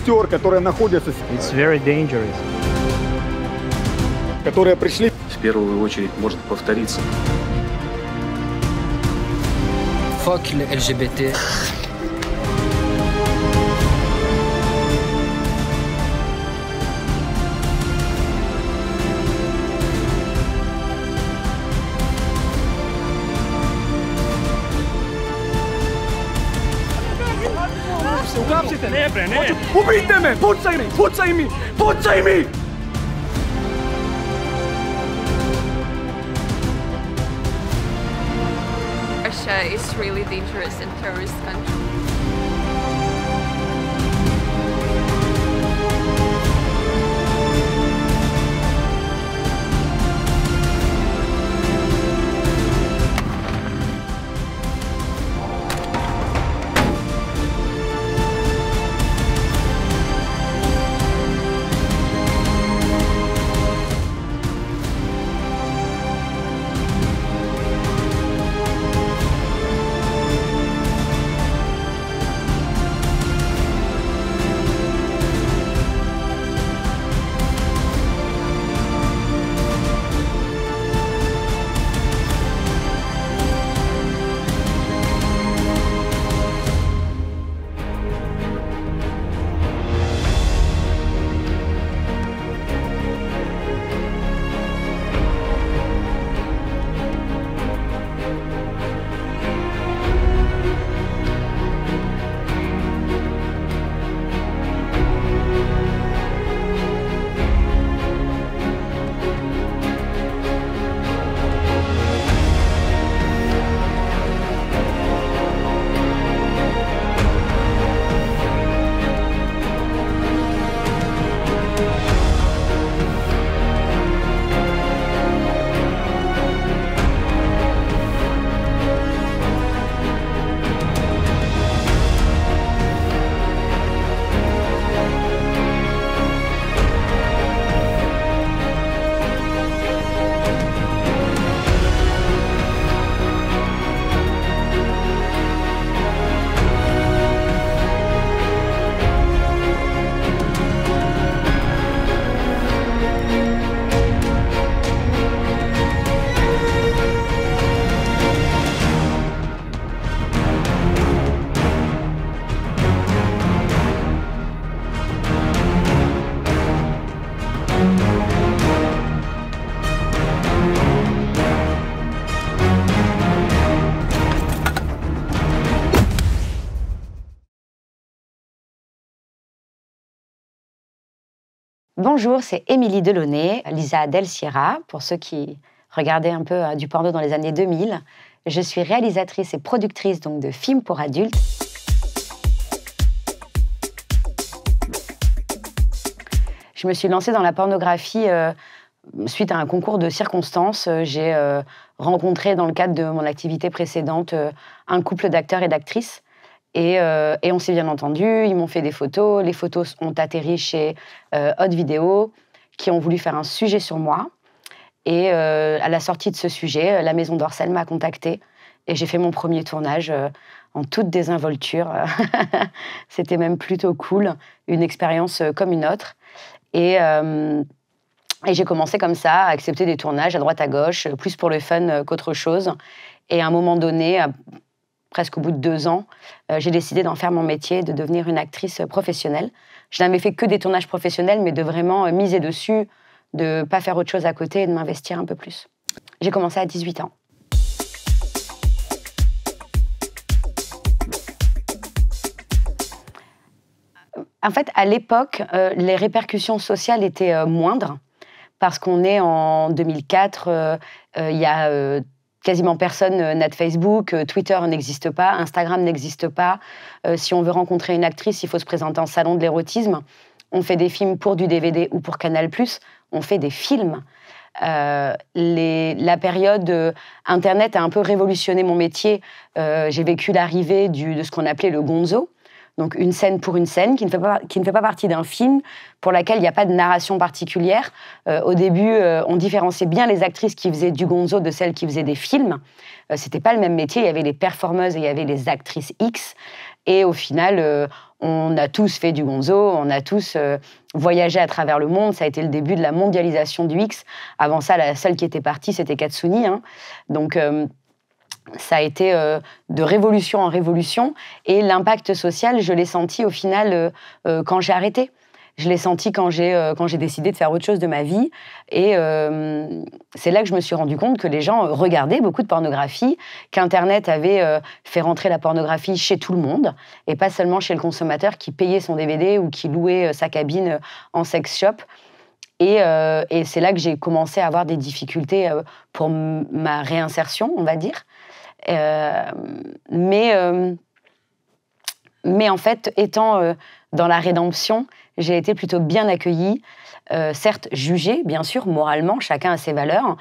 сестер, которые находятся... It's very dangerous. Которые пришли... В первую очередь может повториться. Fuck LGBT. kapsite! Ne не ne! 우리 때문에 보짜이미 보짜이미 보짜이미 Russia is really dangerous and terrorist country. Bonjour, c'est Émilie Delaunay, Lisa Del Sierra, pour ceux qui regardaient un peu euh, du porno dans les années 2000. Je suis réalisatrice et productrice donc de films pour adultes. Je me suis lancée dans la pornographie euh, suite à un concours de circonstances. Euh, j'ai rencontré dans le cadre de mon activité précédente un couple d'acteurs et d'actrices euh, et, on s'est bien entendu, ils m'ont fait des photos, les photos ont atterri chez Hot euh, Vidéo, qui ont voulu faire un sujet sur moi. Et euh, à la sortie de ce sujet, la Maison d'Orsel m'a contactée et j'ai fait mon premier tournage en toute désinvolture. C'était même plutôt cool, une expérience comme une autre. Et, et j'ai commencé comme ça, à accepter des tournages à droite à gauche, plus pour le fun qu'autre chose. Et à un moment donné, presque au bout de deux ans, euh, j'ai décidé d'en faire mon métier, de devenir une actrice professionnelle. Je n'avais fait que des tournages professionnels, mais de vraiment euh, miser dessus, de ne pas faire autre chose à côté et de m'investir un peu plus. J'ai commencé à 18 ans. Euh, en fait, à l'époque, les répercussions sociales étaient moindres parce qu'on est en 2004, il y a quasiment personne euh, n'a de Facebook, euh, Twitter n'existe pas, Instagram n'existe pas. Euh, si on veut rencontrer une actrice, il faut se présenter en salon de l'érotisme. On fait des films pour du DVD ou pour Canal+, on fait des films. la période Internet a un peu révolutionné mon métier. J'ai vécu l'arrivée de ce qu'on appelait le gonzo, donc une scène pour une scène qui ne fait pas, qui ne fait pas partie d'un film pour laquelle il n'y a pas de narration particulière. Euh, au début, euh, on différenciait bien les actrices qui faisaient du gonzo de celles qui faisaient des films. Euh, c'était pas le même métier. Il y avait les performeuses et il y avait les actrices X. Et au final, on a tous fait du gonzo, on a tous voyagé à travers le monde. Ça a été le début de la mondialisation du X. Avant ça, la seule qui était partie, c'était Katsuni. Hein. Donc ça a été euh, de révolution en révolution. Et l'impact social, je l'ai senti au final euh, euh, quand j'ai arrêté. Je l'ai senti quand j'ai décidé de faire autre chose de ma vie. Et c'est là que je me suis rendu compte que les gens regardaient beaucoup de pornographie, qu'Internet avait fait rentrer la pornographie chez tout le monde et pas seulement chez le consommateur qui payait son DVD ou qui louait sa cabine en sex shop. et c'est là que j'ai commencé à avoir des difficultés pour ma réinsertion, on va dire. Euh, mais, euh, mais en fait, étant euh, dans la rédemption, j'ai été plutôt bien accueillie. certes jugée bien sûr, moralement, chacun a ses valeurs,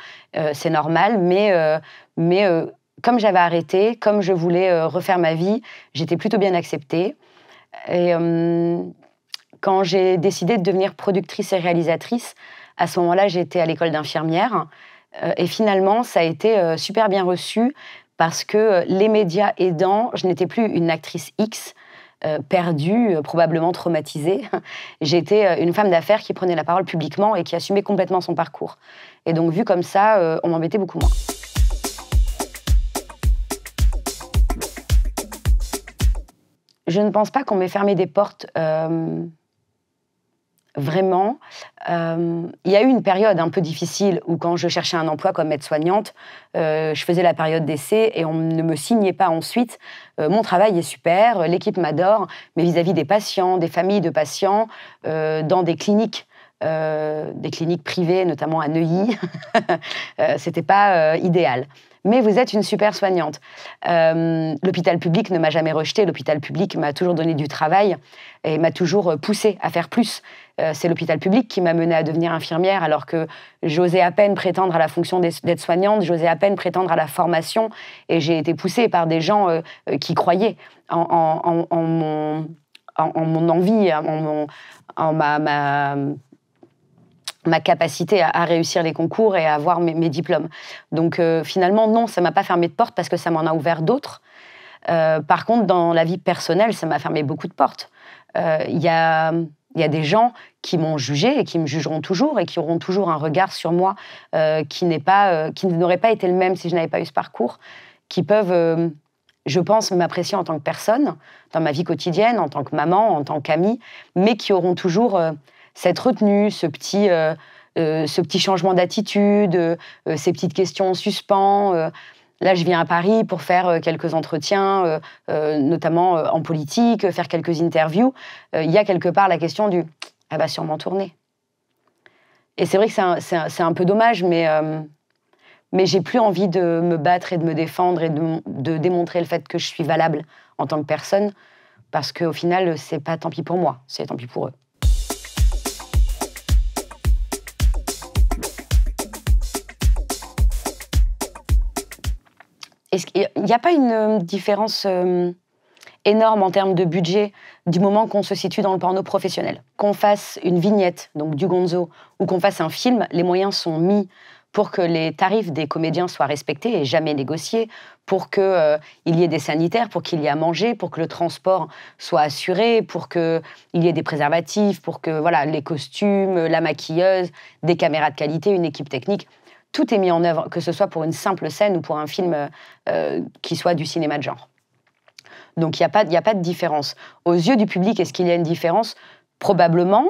c'est normal, mais, mais comme j'avais arrêté, comme je voulais refaire ma vie, j'étais plutôt bien acceptée. Et quand j'ai décidé de devenir productrice et réalisatrice, à ce moment-là, j'étais à l'école d'infirmière. et finalement, ça a été super bien reçu parce que euh, les médias aidant, je n'étais plus une actrice X, euh, perdue, euh, probablement traumatisée. J'étais une femme d'affaires qui prenait la parole publiquement et qui assumait complètement son parcours. Et donc, vu comme ça, on m'embêtait beaucoup moins. Je ne pense pas qu'on m'ait fermé des portes vraiment. Euh, il y a eu une période un peu difficile où quand je cherchais un emploi comme aide-soignante, euh, je faisais la période d'essai et on ne me signait pas ensuite. Euh, mon travail est super, l'équipe m'adore, mais vis-à-vis des patients, des familles de patients, dans des cliniques. des cliniques privées, notamment à Neuilly, c'était pas idéal mais vous êtes une super soignante. Euh, l'hôpital public ne m'a jamais rejetée, l'hôpital public m'a toujours donné du travail et m'a toujours euh, poussée à faire plus. Euh, c'est l'hôpital public qui m'a menée à devenir infirmière alors que j'osais à peine prétendre à la fonction d'être soignante, j'osais à peine prétendre à la formation et j'ai été poussée par des gens qui croyaient en, en, mon, envie, en, mon, ma, ma ma capacité à, réussir les concours et à avoir mes, diplômes. Donc euh, finalement, non, ça m'a pas fermé de porte parce que ça m'en a ouvert d'autres. Euh, par contre, dans la vie personnelle, ça m'a fermé beaucoup de portes. Euh, il y, a, y, a, des gens qui m'ont jugé et qui me jugeront toujours et qui auront toujours un regard sur moi qui n'est pas, qui n'aurait pas été le même si je n'avais pas eu ce parcours, qui peuvent je pense, m'apprécier en tant que personne, dans ma vie quotidienne, en tant que maman, en tant qu'amie, mais qui auront toujours cette retenue, ce petit, euh, euh, ce petit changement d'attitude, euh, ces petites questions en suspens. Là, je viens à Paris pour faire quelques entretiens, notamment en politique, faire quelques interviews. Il y a quelque part la question du ⁇ elle ah va bah, sûrement tourner ⁇ Et c'est vrai que c'est un, un, peu dommage, mais, mais j'ai plus envie de me battre et de me défendre et de, de démontrer le fait que je suis valable en tant que personne, parce qu'au final, c'est pas tant pis pour moi, c'est tant pis pour eux. Il n'y a pas une euh, différence euh, énorme en termes de budget du moment qu'on se situe dans le porno professionnel Qu'on fasse une vignette, donc du gonzo, ou qu'on fasse un film, les moyens sont mis pour que les tarifs des comédiens soient respectés et jamais négociés, pour qu'il euh, y ait des sanitaires, pour qu'il y ait à manger, pour que le transport soit assuré, pour qu'il y ait des préservatifs, pour que voilà les costumes, la maquilleuse, des caméras de qualité, une équipe technique tout est mis en œuvre, que ce soit pour une simple scène ou pour un film euh, euh, qui soit du cinéma de genre. Donc il n'y a, pas, de différence. Aux yeux du public, est-ce qu'il y a une différence Probablement,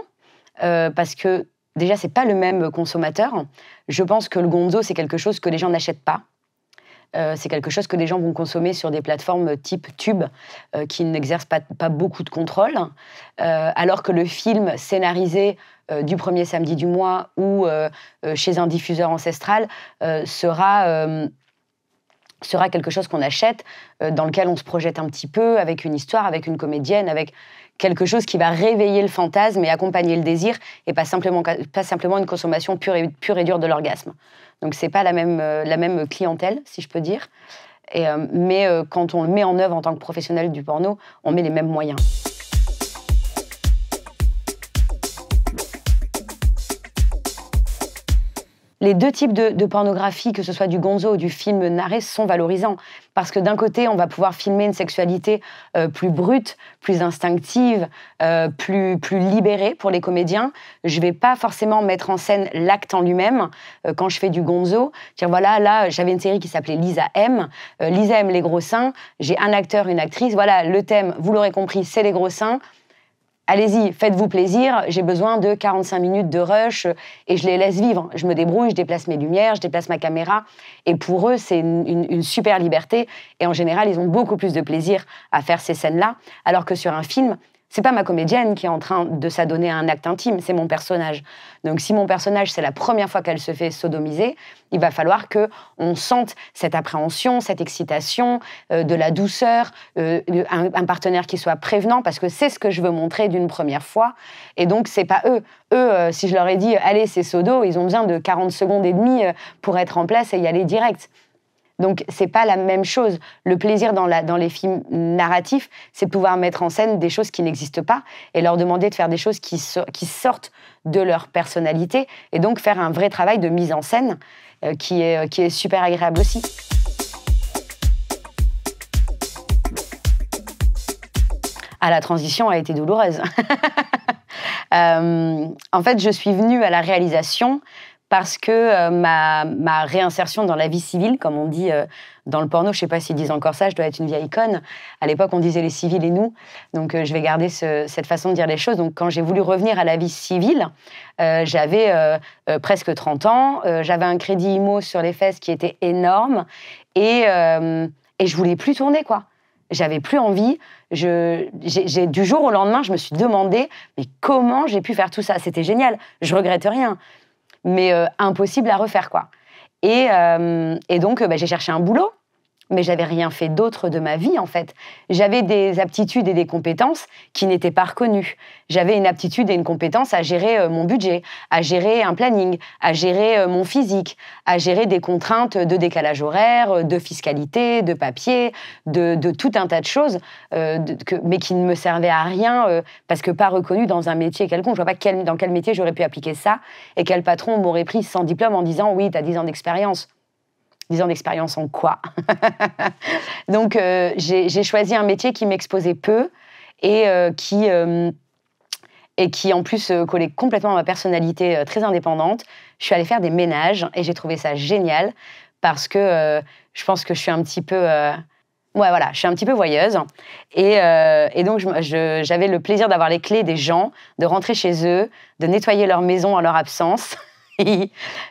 euh, parce que déjà, ce n'est pas le même consommateur. Je pense que le gonzo, c'est quelque chose que les gens n'achètent pas. c'est quelque chose que les gens vont consommer sur des plateformes type tube qui n'exercent pas, beaucoup de contrôle, alors que le film scénarisé euh, du premier samedi du mois ou euh, euh, chez un diffuseur ancestral sera quelque chose qu'on achète, dans lequel on se projette un petit peu, avec une histoire, avec une comédienne, avec quelque chose qui va réveiller le fantasme et accompagner le désir, et pas simplement, une consommation pure et, dure de l'orgasme. Donc n'est pas la même, la même clientèle, si je peux dire. mais quand on le met en œuvre en tant que professionnel du porno, on met les mêmes moyens. les deux types de, pornographie, que ce soit du gonzo ou du film narré, sont valorisants. Parce que d'un côté, on va pouvoir filmer une sexualité euh, plus brute, plus instinctive, euh, plus, plus libérée pour les comédiens. Je ne vais pas forcément mettre en scène l'acte en lui-même euh, quand je fais du gonzo. Tiens, voilà, là, j'avais une série qui s'appelait Lisa M. Lisa M, les gros seins. J'ai un acteur, une actrice. Voilà, le thème, vous l'aurez compris, c'est les gros seins allez-y, faites-vous plaisir, j'ai besoin de 45 minutes de rush et je les laisse vivre. Je me débrouille, je déplace mes lumières, je déplace ma caméra. Et pour eux, c'est une, super liberté. Et en général, ils ont beaucoup plus de plaisir à faire ces scènes-là, alors que sur un film, c'est pas ma comédienne qui est en train de s'adonner à un acte intime, c'est mon personnage. Donc si mon personnage, c'est la première fois qu'elle se fait sodomiser, il va falloir que on sente cette appréhension, cette excitation, euh, de la douceur, euh, un, partenaire qui soit prévenant parce que c'est ce que je veux montrer d'une première fois. Et donc c'est pas eux. Eux, euh, si je leur ai dit allez c'est sodo, ils ont besoin de 40 secondes et demie pour être en place et y aller direct. Donc c'est pas la même chose. Le plaisir dans, les films narratifs, c'est pouvoir mettre en scène des choses qui n'existent pas et leur demander de faire des choses qui, sortent de leur personnalité et donc faire un vrai travail de mise en scène euh, euh, qui, est, super agréable aussi. Ah, la transition a été douloureuse. Euh, en fait, je suis venue à la réalisation parce que euh, ma, réinsertion dans la vie civile, comme on dit euh, dans le porno, je ne sais pas s'ils disent encore ça, je dois être une vieille conne. À l'époque, on disait les civils et nous. Donc, euh, je vais garder cette façon de dire les choses. Donc, quand j'ai voulu revenir à la vie civile, j'avais presque 30 ans. j'avais un crédit IMO sur les fesses qui était énorme. Et, et je voulais plus tourner, quoi. J'avais plus envie. du jour au lendemain, je me suis demandé, mais comment j'ai pu faire tout ça C'était génial. Je regrette rien mais euh, impossible à refaire, quoi. Et, euh, et donc, euh, bah, j'ai cherché un boulot mais j'avais rien fait d'autre de ma vie en fait. J'avais des aptitudes et des compétences qui n'étaient pas reconnues. J'avais une aptitude et une compétence à gérer euh, mon budget, à gérer un planning, à gérer euh, mon physique, à gérer des contraintes de décalage horaire, de fiscalité, de papier, de, tout un tas de choses, euh, mais qui ne me servaient à rien parce que pas reconnu dans un métier quelconque. Je ne vois pas dans quel métier j'aurais pu appliquer ça et quel patron m'aurait pris sans diplôme en disant oui, tu as 10 ans d'expérience. 10 ans d'expérience en quoi Donc euh, j'ai choisi un métier qui m'exposait peu et euh, qui euh, et qui en plus collait complètement à ma personnalité très indépendante. Je suis allée faire des ménages et j'ai trouvé ça génial parce que je pense que je suis un petit peu voilà, je suis un petit peu voyeuse. Et, et donc, j'avais le plaisir d'avoir les clés des gens, de rentrer chez eux, de nettoyer leur maison en leur absence.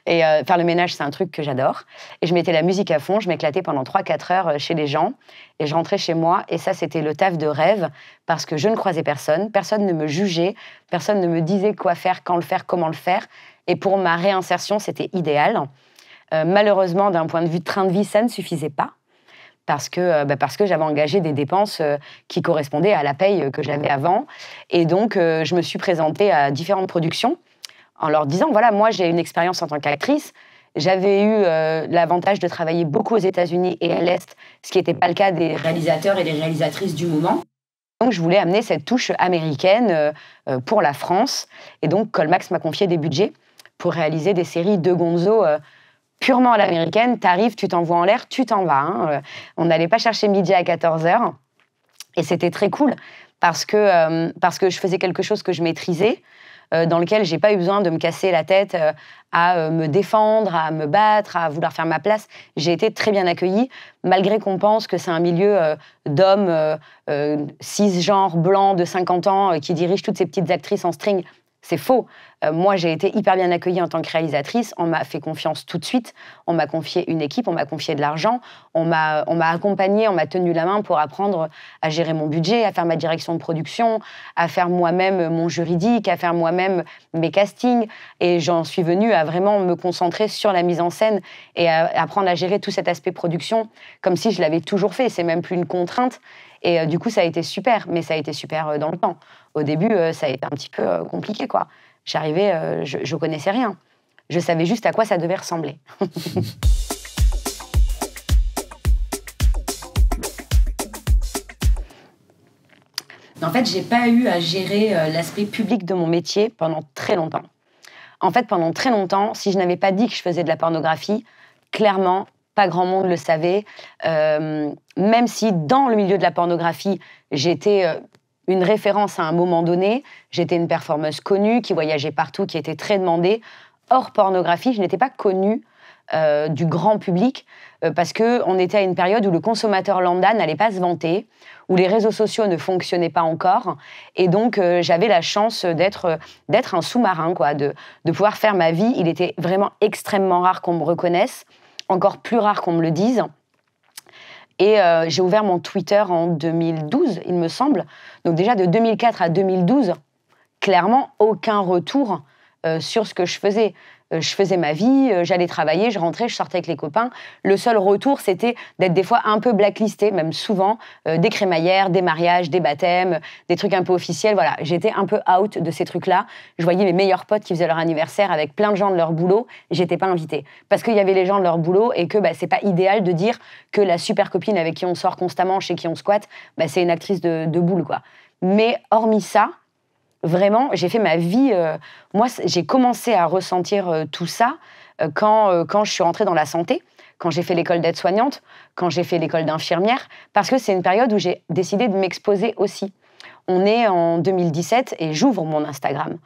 et euh, faire le ménage, c'est un truc que j'adore. Et je mettais la musique à fond, je m'éclatais pendant 3-4 heures euh, chez les gens et je rentrais chez moi. Et ça, c'était le taf de rêve parce que je ne croisais personne, personne ne me jugeait, personne ne me disait quoi faire, quand le faire, comment le faire. Et pour ma réinsertion, c'était idéal. Euh, malheureusement, d'un point de vue de train de vie, ça ne suffisait pas parce que, bah, parce que j'avais engagé des dépenses qui correspondaient à la paye que j'avais avant. Et donc, je me suis présentée à différentes productions en leur disant, voilà, moi j'ai une expérience en tant qu'actrice, j'avais eu euh, l'avantage de travailler beaucoup aux États-Unis et à l'Est, ce qui n'était pas le cas des réalisateurs et des réalisatrices du moment. Donc je voulais amener cette touche américaine euh, euh, pour la France. Et donc Colmax m'a confié des budgets pour réaliser des séries de Gonzo purement à l'américaine. T'arrives, tu t'envoies en l'air, tu t'en vas. Hein, On n'allait pas chercher midi à 14h. Et c'était très cool parce que je faisais quelque chose que je maîtrisais. Euh, dans lequel j'ai pas eu besoin de me casser la tête euh, à euh, me défendre, à me battre, à vouloir faire ma place. J'ai été très bien accueillie, malgré qu'on pense que c'est un milieu d'hommes six cisgenres, blancs, de 50 ans, qui dirigent toutes ces petites actrices en string. C'est faux. Euh, moi, j'ai été hyper bien accueillie en tant que réalisatrice. On m'a fait confiance tout de suite. On m'a confié une équipe, on m'a confié de l'argent, on m'a accompagnée, on m'a tenu la main pour apprendre à gérer mon budget, à faire ma direction de production, à faire moi-même mon juridique, à faire moi-même mes castings. Et j'en suis venue à vraiment me concentrer sur la mise en scène et à apprendre à gérer tout cet aspect production comme si je l'avais toujours fait. C'est même plus une contrainte. Et euh, du coup, ça a été super, mais ça a été super euh, dans le temps. Au début, euh, ça a été un petit peu euh, compliqué, quoi. J'arrivais, euh, je, je connaissais rien. Je savais juste à quoi ça devait ressembler. En fait, j'ai pas eu à gérer l'aspect public de mon métier pendant très longtemps. En fait, pendant très longtemps, si je n'avais pas dit que je faisais de la pornographie, clairement, pas grand monde le savait. même si dans le milieu de la pornographie, j'étais une référence à un moment donné. J'étais une performeuse connue qui voyageait partout, qui était très demandée. Hors pornographie, je n'étais pas connue euh, du grand public euh, parce qu'on était à une période où le consommateur lambda n'allait pas se vanter, où les réseaux sociaux ne fonctionnaient pas encore, et donc euh, j'avais la chance d'être un sous-marin quoi, de, de pouvoir faire ma vie. Il était vraiment extrêmement rare qu'on me reconnaisse, encore plus rare qu'on me le dise. Et euh, j'ai ouvert mon Twitter en 2012, il me semble. Donc déjà de 2004 à 2012, clairement aucun retour euh, sur ce que je faisais. Euh, je faisais ma vie, euh, j'allais travailler, je rentrais, je sortais avec les copains. Le seul retour, c'était d'être des fois un peu blacklisté, même souvent, euh, des crémaillères, des mariages, des baptêmes, des trucs un peu officiels. Voilà, j'étais un peu out de ces trucs-là. Je voyais mes meilleurs potes qui faisaient leur anniversaire avec plein de gens de leur boulot, j'étais pas invitée. Parce qu'il y avait les gens de leur boulot et que bah, c'est pas idéal de dire que la super copine avec qui on sort constamment, chez qui on squatte, bah, c'est une actrice de, de boule, quoi. Mais hormis ça, vraiment, j'ai fait ma vie. Euh, moi, j'ai commencé à ressentir euh, tout ça euh, quand, je suis rentrée dans la santé quand j'ai fait l'école d'aide-soignante, quand j'ai fait l'école d'infirmière, parce que c'est une période où j'ai décidé de m'exposer aussi. On est en 2017 et j'ouvre mon Instagram.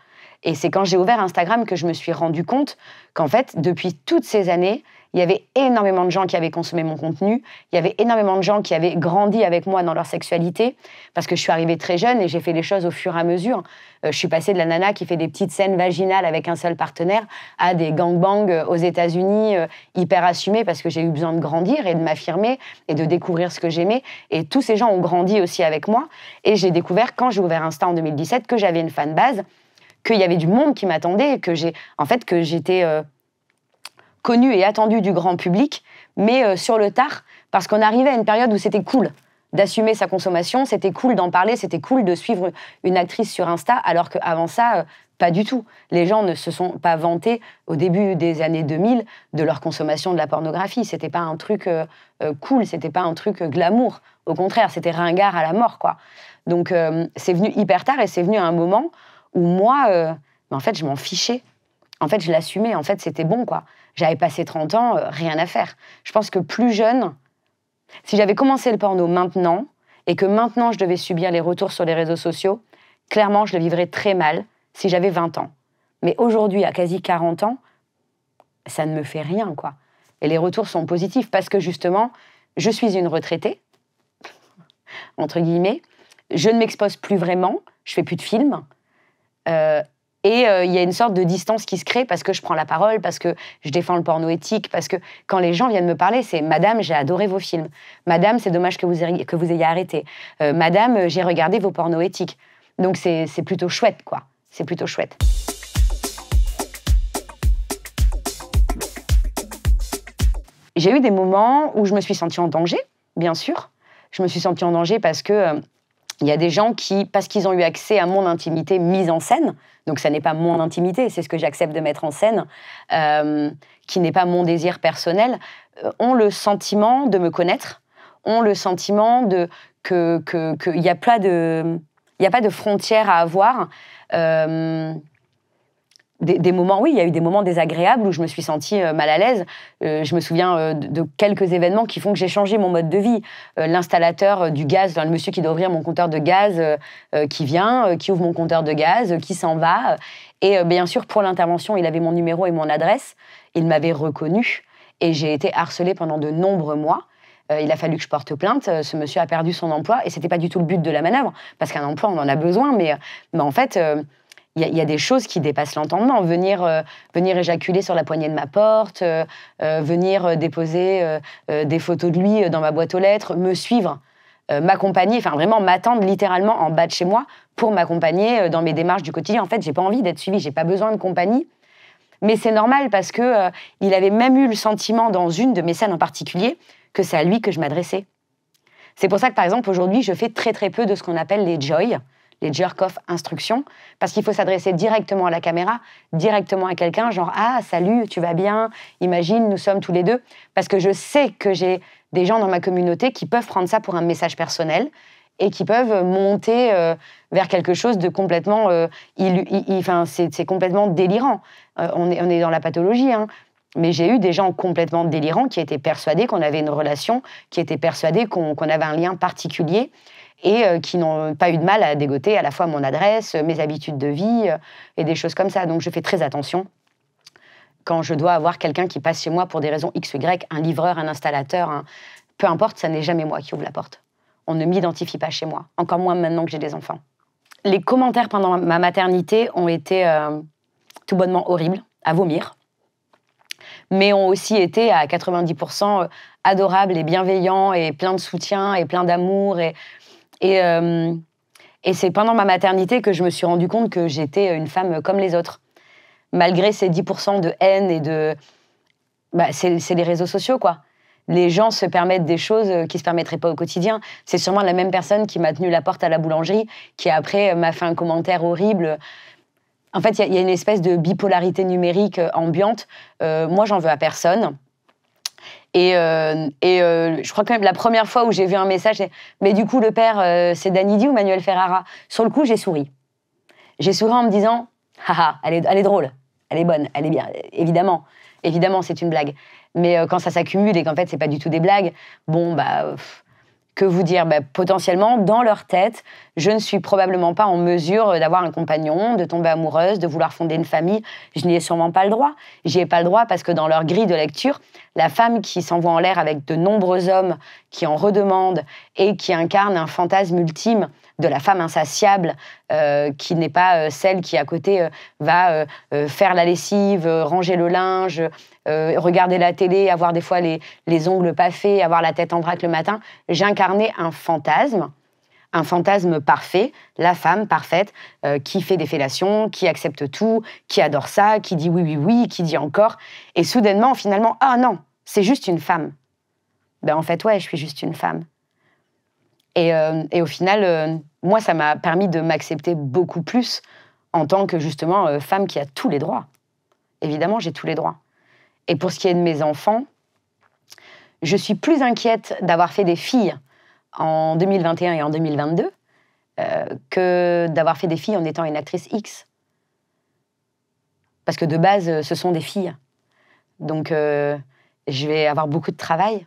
Et c'est quand j'ai ouvert Instagram que je me suis rendu compte qu'en fait, depuis toutes ces années, il y avait énormément de gens qui avaient consommé mon contenu. Il y avait énormément de gens qui avaient grandi avec moi dans leur sexualité parce que je suis arrivée très jeune et j'ai fait les choses au fur et à mesure. Euh, je suis passée de la nana qui fait des petites scènes vaginales avec un seul partenaire à des gangbangs euh, aux États-Unis euh, hyper assumés parce que j'ai eu besoin de grandir et de m'affirmer et de découvrir ce que j'aimais. Et tous ces gens ont grandi aussi avec moi. Et j'ai découvert quand j'ai ouvert Insta en 2017 que j'avais une fan base qu'il y avait du monde qui m'attendait, que j'ai, en fait, que j'étais connu et attendu du grand public, mais euh, sur le tard, parce qu'on arrivait à une période où c'était cool d'assumer sa consommation, c'était cool d'en parler, c'était cool de suivre une actrice sur Insta, alors qu'avant ça, euh, pas du tout. Les gens ne se sont pas vantés au début des années 2000 de leur consommation de la pornographie. C'était pas un truc euh, cool, c'était pas un truc glamour. Au contraire, c'était ringard à la mort, quoi. Donc c'est venu hyper tard et c'est venu à un moment où moi, en fait, je m'en fichais en fait, je l'assumais. En fait, c'était bon, quoi. J'avais passé 30 ans, euh, rien à faire. Je pense que plus jeune, si j'avais commencé le porno maintenant et que maintenant je devais subir les retours sur les réseaux sociaux, clairement, je le vivrais très mal si j'avais 20 ans. Mais aujourd'hui, à quasi 40 ans, ça ne me fait rien, quoi. Et les retours sont positifs parce que justement, je suis une retraitée, entre guillemets. Je ne m'expose plus vraiment, je fais plus de films. Euh, et euh, il y a une sorte de distance qui se crée parce que je prends la parole, parce que je défends le porno éthique, parce que quand les gens viennent me parler, c'est Madame, j'ai adoré vos films. Madame, c'est dommage que vous, ayez, que vous ayez arrêté. Euh, Madame, j'ai regardé vos pornos éthiques. Donc c'est plutôt chouette, quoi. C'est plutôt chouette. J'ai eu des moments où je me suis sentie en danger, bien sûr. Je me suis sentie en danger parce que euh, il y a des gens qui, parce qu'ils ont eu accès à mon intimité mise en scène, donc ça n'est pas mon intimité, c'est ce que j'accepte de mettre en scène, euh, qui n'est pas mon désir personnel, euh, ont le sentiment de me connaître, ont le sentiment de que qu'il n'y a pas de il a pas de frontières à avoir. Euh, des, moments, oui, il y a eu des moments désagréables où je me suis sentie euh, mal à l'aise. Euh, je me souviens euh, de, quelques événements qui font que j'ai changé mon mode de vie. L'installateur du gaz, le monsieur qui doit ouvrir mon compteur de gaz, qui vient, qui ouvre mon compteur de gaz, qui s'en va. Et bien sûr, pour l'intervention, il avait mon numéro et mon adresse. Il m'avait reconnu et j'ai été harcelée pendant de nombreux mois il a fallu que je porte plainte. Ce monsieur a perdu son emploi et c'était pas du tout le but de la manœuvre parce qu'un emploi on en a besoin, mais, mais en fait il y, a des choses qui dépassent l'entendement. Venir, euh, venir éjaculer sur la poignée de ma porte, euh, euh, venir déposer des photos de lui dans ma boîte aux lettres, me suivre, m'accompagner, enfin vraiment m'attendre littéralement en bas de chez moi pour m'accompagner dans mes démarches du quotidien. En fait, j'ai pas envie d'être suivie, j'ai pas besoin de compagnie. Mais c'est normal parce que il avait même eu le sentiment dans une de mes scènes en particulier que c'est à lui que je m'adressais. C'est pour ça que, par exemple, aujourd'hui, je fais très très peu de ce qu'on appelle les joys les jerk instructions, parce qu'il faut s'adresser directement à la caméra, directement à quelqu'un, genre Ah, salut, tu vas bien, imagine, nous sommes tous les deux. Parce que je sais que j'ai des gens dans ma communauté qui peuvent prendre ça pour un message personnel et qui peuvent monter euh, vers quelque chose de complètement. Euh, c'est complètement délirant. Euh, on, est, dans la pathologie. Hein. Mais j'ai eu des gens complètement délirants qui étaient persuadés qu'on avait une relation, qui étaient persuadés qu'on avait un lien particulier et euh, qui n'ont pas eu de mal à dégoter à la fois mon adresse, mes habitudes de vie euh, et des choses comme ça. Donc je fais très attention quand je dois avoir quelqu'un qui passe chez moi pour des raisons X, Y, un livreur, un installateur, peu importe, ça n'est jamais moi qui ouvre la porte. On ne m'identifie pas chez moi, encore moins maintenant que j'ai des enfants. Les commentaires pendant ma maternité ont été euh, tout bonnement horribles, à vomir, mais ont aussi été à 90% adorables et bienveillants et plein de soutien et plein d'amour et, et, euh, et c'est pendant ma maternité que je me suis rendu compte que j'étais une femme comme les autres. Malgré ces 10% de haine et de. Bah, c'est les réseaux sociaux, quoi. Les gens se permettent des choses euh, qui ne se permettraient pas au quotidien. C'est sûrement la même personne qui m'a tenu la porte à la boulangerie, qui après m'a fait un commentaire horrible. En fait, il y, a une espèce de bipolarité numérique euh, ambiante. moi, j'en veux à personne. Et, euh, euh, je crois quand même la première fois où j'ai vu un message, Mais du coup, le père, euh, c'est Danidi ou Manuel Ferrara Sur le coup, j'ai souri. J'ai souri en me disant Haha, elle est, elle est drôle, elle est bonne, elle est bien. Évidemment, évidemment, c'est une blague. Mais quand ça s'accumule et qu'en fait, c'est pas du tout des blagues, bon, bah que vous dire bah, potentiellement dans leur tête, je ne suis probablement pas en mesure euh, d'avoir un compagnon, de tomber amoureuse, de vouloir fonder une famille. Je n'y ai sûrement pas le droit. J'y ai pas le droit parce que dans leur grille de lecture, la femme qui s'envoie en l'air avec de nombreux hommes qui en redemandent et qui incarne un fantasme ultime de la femme insatiable euh, qui n'est pas euh, celle qui à côté euh, va faire la lessive, ranger le linge, regarder la télé, avoir des fois les, ongles pas faits, avoir la tête en braque le matin. J'incarnais un fantasme un fantasme parfait, la femme parfaite qui fait des fellations, qui accepte tout, qui adore ça, qui dit oui, oui, oui, qui dit encore. Et soudainement, finalement, ah non, c'est juste une femme. Ben en fait, ouais, je suis juste une femme. Euh, et, au final, euh, moi, ça m'a permis de m'accepter beaucoup plus en tant que justement euh, femme qui a tous les droits. Évidemment, j'ai tous les droits. Et pour ce qui est de mes enfants, je suis plus inquiète d'avoir fait des filles en 2021 et en 2022 que d'avoir fait des filles en étant une actrice X. Parce que de base, ce sont des filles. Donc, je vais avoir beaucoup de travail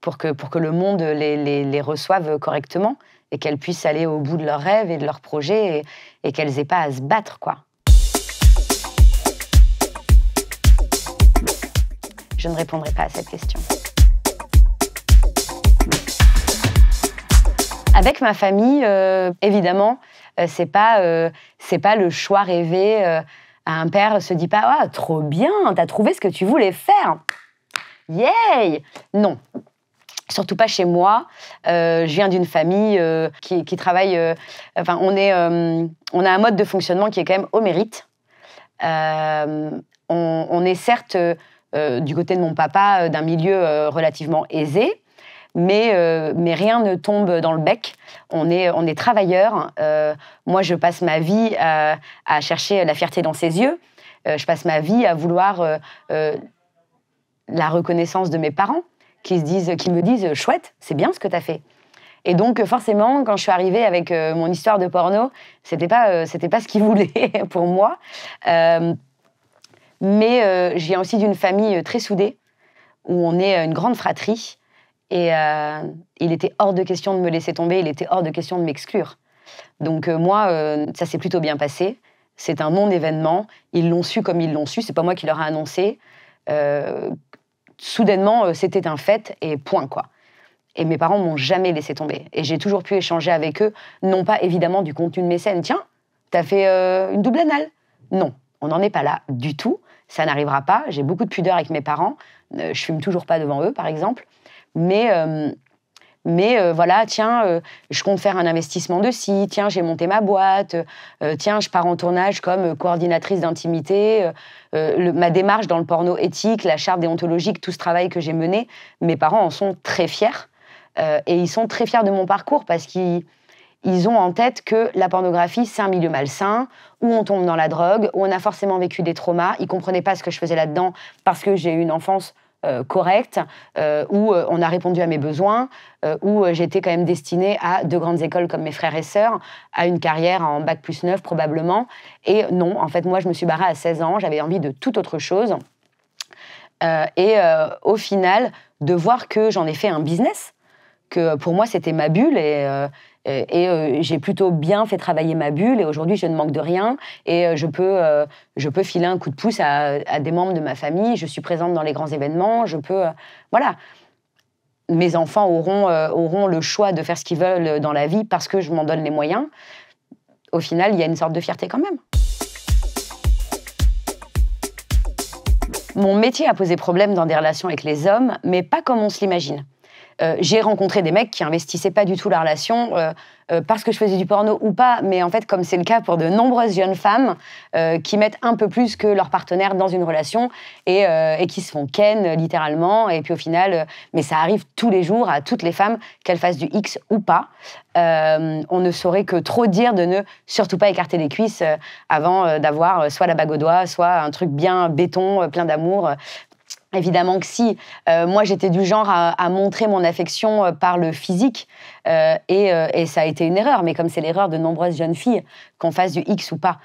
pour que, pour que le monde les, les, les reçoive correctement et qu'elles puissent aller au bout de leurs rêves et de leurs projets et, qu'elles n'aient pas à se battre, quoi. Je ne répondrai pas à cette question. Avec ma famille, euh, évidemment, ce euh, c'est pas euh, c'est pas le choix rêvé. à un père se dit pas ah, trop bien, t'as trouvé ce que tu voulais faire. Yay Non, Surtout pas chez moi. Euh, je viens d'une famille euh, qui, travaille. Euh, on, a un mode de fonctionnement qui est quand même au mérite. On, est certes, du côté de mon papa, d'un milieu relativement aisé, mais, rien ne tombe dans le bec. On est, on travailleurs. moi, je passe ma vie à, chercher la fierté dans ses yeux. je passe ma vie à vouloir la reconnaissance de mes parents qui, se disent, qui me disent chouette, c'est bien ce que tu as fait. Et donc, forcément, quand je suis arrivée avec euh, mon histoire de porno, c'était pas, euh, c'était pas ce qu'ils voulaient pour moi. Euh, mais je viens aussi d'une famille très soudée, où on est une grande fratrie. Et il était hors de question de me laisser tomber, il était hors de question de m'exclure. Donc, moi, ça s'est plutôt bien passé. C'est un non-événement. Ils l'ont su comme ils l'ont su. C'est pas moi qui leur a annoncé soudainement, euh, c'était un fait et point, quoi. Et mes parents m'ont jamais laissé tomber. Et j'ai toujours pu échanger avec eux, non pas évidemment du contenu de mes scènes. Tiens, t'as fait euh, une double annale ?» Non, on n'en est pas là du tout. Ça n'arrivera pas. J'ai beaucoup de pudeur avec mes parents. Euh, je fume toujours pas devant eux, par exemple. Mais mais euh, voilà, tiens, euh, je compte faire un investissement de ci, tiens, j'ai monté ma boîte, euh, tiens, je pars en tournage comme coordinatrice d'intimité, ma démarche dans le porno éthique, la charte déontologique, tout ce travail que j'ai mené, mes parents en sont très fiers. et ils sont très fiers de mon parcours parce qu'ils ont en tête que la pornographie, c'est un milieu malsain, où on tombe dans la drogue, où on a forcément vécu des traumas. Ils comprenaient pas ce que je faisais là-dedans parce que j'ai eu une enfance euh, correcte, euh, où euh, on a répondu à mes besoins, où j'étais quand même destinée à deux grandes écoles comme mes frères et sœurs, à une carrière en bac plus 9 probablement. Et non, en fait, moi, je me suis barrée à 16 ans, j'avais envie de tout autre chose. et au final, de voir que j'en ai fait un business, que pour moi, c'était ma bulle et euh, et euh, j'ai plutôt bien fait travailler ma bulle et aujourd'hui je ne manque de rien et euh, je peux je peux filer un coup de pouce à, à, des membres de ma famille je suis présente dans les grands événements je peux voilà mes enfants auront auront le choix de faire ce qu'ils veulent dans la vie parce que je m'en donne les moyens au final il y a une sorte de fierté quand même mon métier a posé problème dans des relations avec les hommes mais pas comme on se l'imagine euh, j'ai rencontré des mecs qui investissaient pas du tout la relation euh, euh, parce que je faisais du porno ou pas, mais en fait, comme c'est le cas pour de nombreuses jeunes femmes qui mettent un peu plus que leur partenaire dans une relation et, et qui se font ken littéralement, et puis au final, mais ça arrive tous les jours à toutes les femmes, qu'elles fassent du X ou pas. on ne saurait que trop dire de ne surtout pas écarter les cuisses avant d'avoir soit la bague au doigt, soit un truc bien béton, plein d'amour, Évidemment que si. Euh, moi, j'étais du genre à, montrer mon affection euh, par le physique, euh, et, ça a été une erreur. Mais comme c'est l'erreur de nombreuses jeunes filles, qu'on fasse du X ou pas,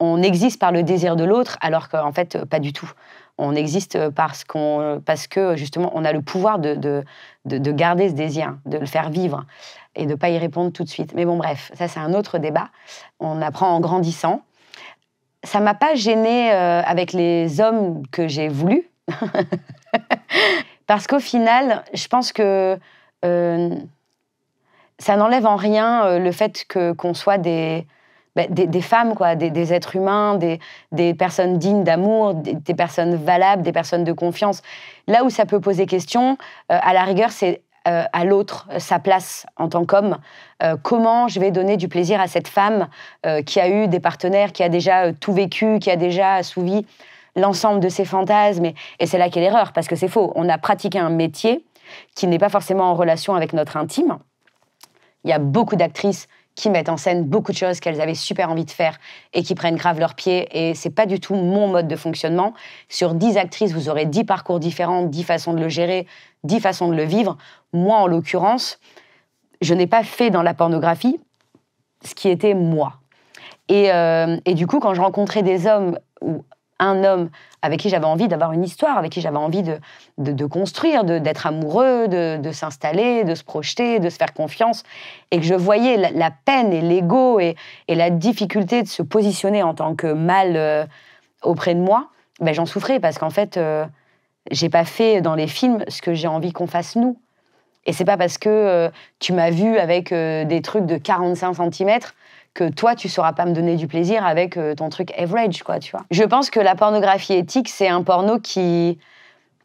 on existe par le désir de l'autre, alors qu'en fait, pas du tout. On existe parce, qu'on, parce que justement, on a le pouvoir de, garder ce désir, de le faire vivre et de ne pas y répondre tout de suite. Mais bon, bref, ça c'est un autre débat. On apprend en grandissant ça m'a pas gênée euh, avec les hommes que j'ai voulu. Parce qu'au final, je pense que euh, ça n'enlève en rien euh, le fait que qu'on soit des, bah, des, des, femmes, quoi, des, des êtres humains, des, des personnes dignes d'amour, des, personnes valables, des personnes de confiance. Là où ça peut poser question, à la rigueur, c'est euh, à l'autre euh, sa place en tant qu'homme euh, Comment je vais donner du plaisir à cette femme qui a eu des partenaires, qui a déjà tout vécu, qui a déjà assouvi l'ensemble de ses fantasmes Et, c'est là qu'est l'erreur, parce que c'est faux. On a pratiqué un métier qui n'est pas forcément en relation avec notre intime. Il y a beaucoup d'actrices qui mettent en scène beaucoup de choses qu'elles avaient super envie de faire et qui prennent grave leurs pieds. Et c'est pas du tout mon mode de fonctionnement. Sur 10 actrices, vous aurez 10 parcours différents, 10 façons de le gérer, dix façons de le vivre. Moi, en l'occurrence, je n'ai pas fait dans la pornographie ce qui était moi. Euh, et, du coup, quand je rencontrais des hommes ou un homme avec qui j'avais envie d'avoir une histoire, avec qui j'avais envie de, de, de construire, d'être amoureux, de, s'installer, de se projeter, de se faire confiance, et que je voyais la, peine et l'ego et, la difficulté de se positionner en tant que mâle euh, auprès de moi, ben, j'en souffrais parce qu'en fait, euh, j'ai pas fait dans les films ce que j'ai envie qu'on fasse nous. Et c'est pas parce que euh, tu m'as vu avec euh, des trucs de 45 cm que toi, tu sauras pas me donner du plaisir avec euh, ton truc average, quoi, tu vois. Je pense que la pornographie éthique, c'est un porno qui,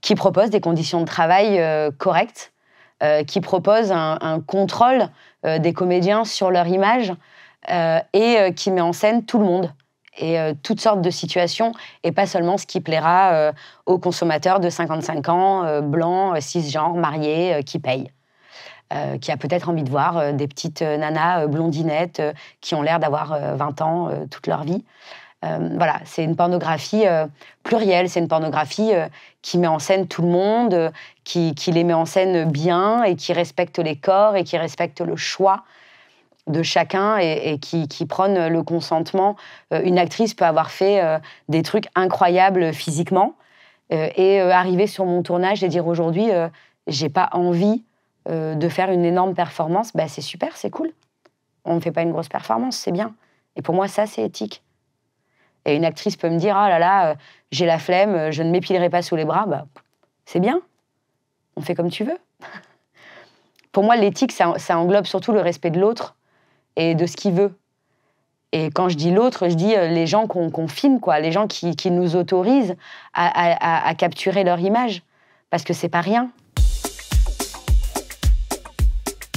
qui propose des conditions de travail correctes, qui propose un contrôle des comédiens sur leur image et qui met en scène tout le monde et euh, toutes sortes de situations et pas seulement ce qui plaira euh, aux consommateurs de 55 ans, euh, blancs, blancs, cisgenres, mariés, qui payent. qui a peut-être envie de voir des petites nanas blondinettes qui ont l'air d'avoir 20 ans toute leur vie. voilà, c'est une pornographie plurielle, c'est une pornographie qui met en scène tout le monde, qui, les met en scène bien et qui respecte les corps et qui respecte le choix de chacun et, qui, qui, prône le consentement. Euh, une actrice peut avoir fait euh, des trucs incroyables physiquement euh, et arriver sur mon tournage et dire aujourd'hui, j'ai pas envie de faire une énorme performance. Bah, c'est super, c'est cool. On ne fait pas une grosse performance, c'est bien. Et pour moi, ça, c'est éthique. Et une actrice peut me dire, oh là là, j'ai la flemme, je ne m'épilerai pas sous les bras. Bah, c'est bien. On fait comme tu veux. pour moi, l'éthique, ça, englobe surtout le respect de l'autre et de ce qu'il veut. Et quand je dis l'autre, je dis euh, les gens qu'on confine, quoi, les gens qui, nous autorisent à, capturer leur image, parce que c'est pas rien.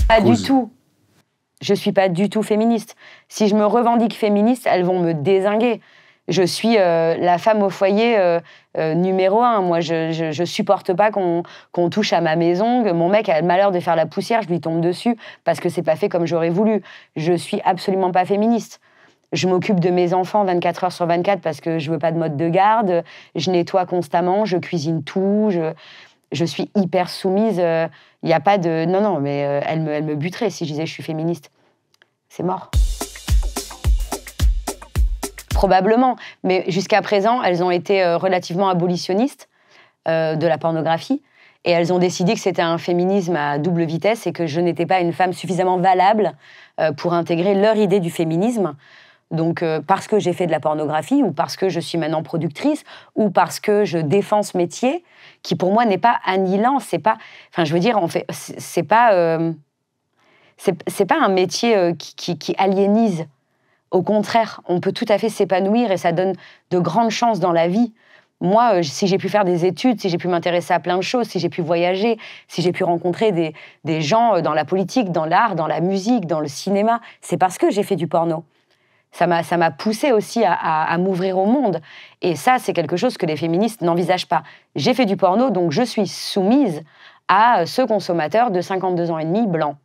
Pas du tout. Je suis pas du tout féministe. Si je me revendique féministe, elles vont me désinguer je suis euh, la femme au foyer euh, euh, numéro un. Moi, je, je, supporte pas qu'on touche à ma maison, mon mec a le malheur de faire la poussière, je lui tombe dessus parce que c'est pas fait comme j'aurais voulu. Je suis absolument pas féministe. Je m'occupe de mes enfants 24 heures sur 24 parce que je veux pas de mode de garde. Je nettoie constamment, je cuisine tout. Je, je suis hyper soumise. Il n'y a pas de. Non, non, mais elle, me, elle me buterait si je disais je suis féministe. C'est mort probablement, mais jusqu'à présent, elles ont été euh, relativement abolitionnistes euh, de la pornographie. Et elles ont décidé que c'était un féminisme à double vitesse et que je n'étais pas une femme suffisamment valable euh, pour intégrer leur idée du féminisme. Donc, parce que j'ai fait de la pornographie, ou parce que je suis maintenant productrice, ou parce que je défends ce métier, qui pour moi n'est pas annihilant, c'est pas. Enfin, je veux dire, on fait, c'est pas. c'est pas un métier qui, qui aliénise. Au contraire, on peut tout à fait s'épanouir et ça donne de grandes chances dans la vie. Moi, euh, si j'ai pu faire des études, si j'ai pu m'intéresser à plein de choses, si j'ai pu voyager, si j'ai pu rencontrer des, gens euh, dans la politique, dans l'art, dans la musique, dans le cinéma, c'est parce que j'ai fait du porno. Ça m'a poussé aussi à, à m'ouvrir au monde. Et ça, c'est quelque chose que les féministes n'envisagent pas. J'ai fait du porno, donc je suis soumise à ce consommateur de 52 ans et demi blanc.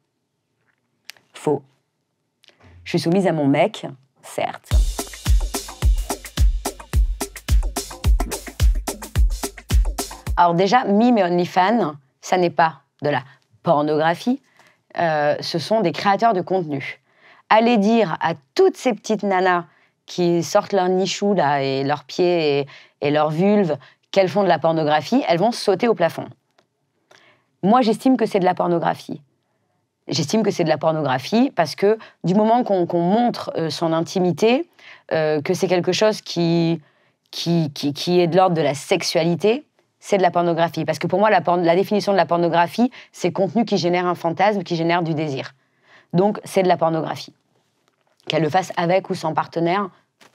Faux. Je suis soumise à mon mec, certes. Alors déjà, Mime only OnlyFans, ça n'est pas de la pornographie, euh, ce sont des créateurs de contenu. Allez dire à toutes ces petites nanas qui sortent leur nichou là et leurs pieds et, et leur vulve qu'elles font de la pornographie, elles vont sauter au plafond. Moi, j'estime que c'est de la pornographie. J'estime que c'est de la pornographie parce que du moment qu'on montre euh, son intimité, euh, que c'est quelque chose qui, qui, qui, est de l'ordre de la sexualité, c'est de la pornographie. Parce que pour moi, la, définition de la pornographie, c'est contenu qui génère un fantasme, qui génère du désir. Donc, c'est de la pornographie. Qu'elle le fasse avec ou sans partenaire,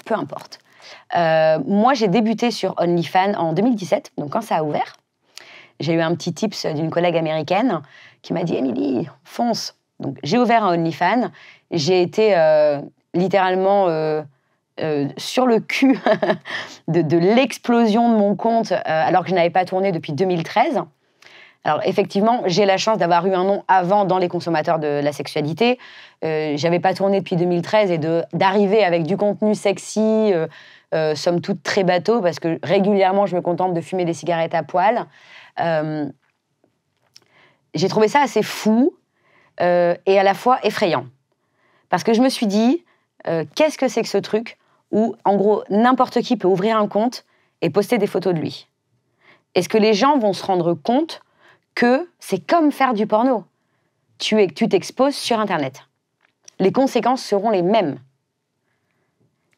peu importe. Euh, moi, j'ai débuté sur OnlyFans en 2017, donc quand ça a ouvert. J'ai eu un petit tips d'une collègue américaine qui m'a dit Émilie, fonce. Donc j'ai ouvert un OnlyFans, j'ai été euh, littéralement euh, euh, sur le cul de, l'explosion de mon compte alors que je n'avais pas tourné depuis 2013. Alors effectivement, j'ai la chance d'avoir eu un nom avant dans les consommateurs de la sexualité. Euh, J'avais pas tourné depuis 2013 et d'arriver avec du contenu sexy, euh, somme toute très bateau, parce que régulièrement je me contente de fumer des cigarettes à poil j'ai trouvé ça assez fou euh, et à la fois effrayant. Parce que je me suis dit, euh, qu'est-ce que c'est que ce truc où, en gros, n'importe qui peut ouvrir un compte et poster des photos de lui Est-ce que les gens vont se rendre compte que c'est comme faire du porno Tu es, tu t'exposes sur Internet. Les conséquences seront les mêmes.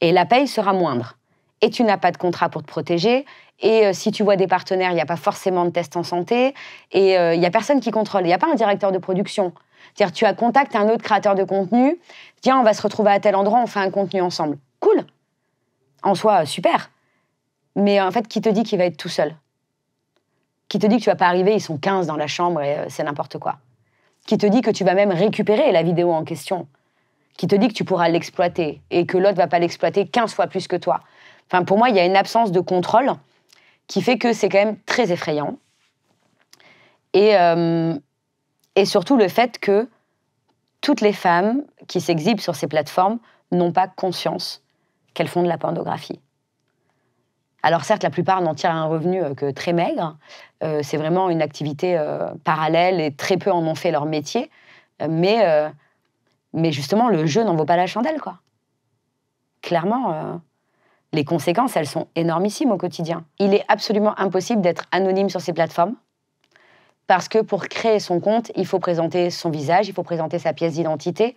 Et la paye sera moindre et tu n'as pas de contrat pour te protéger. Et euh, si tu vois des partenaires, il n'y a pas forcément de test en santé. Et euh, il y n'y a personne qui contrôle. Il n'y a pas un directeur de production. tu as contact un autre créateur de contenu. Tiens, on va se retrouver à tel endroit, on fait un contenu ensemble. Cool. En soi, euh, super. Mais en fait, qui te dit qu'il va être tout seul Qui te dit que tu vas pas arriver, ils sont 15 dans la chambre et c'est n'importe quoi Qui te dit que tu vas même récupérer la vidéo en question Qui te dit que tu pourras l'exploiter et que l'autre va pas l'exploiter 15 fois plus que toi Enfin, pour moi, il y a une absence de contrôle qui fait que c'est quand même très effrayant. Euh, et, surtout le fait que toutes les femmes qui s'exhibent sur ces plateformes n'ont pas conscience qu'elles font de la pornographie. Alors certes, la plupart n'en tirent un revenu euh, que très maigre. Euh, c'est vraiment une activité parallèle et très peu en ont fait leur métier. Mais, mais justement, le jeu n'en vaut pas la chandelle, quoi. Clairement, les conséquences, elles sont énormissimes au quotidien. Il est absolument impossible d'être anonyme sur ces plateformes parce que pour créer son compte, il faut présenter son visage, il faut présenter sa pièce d'identité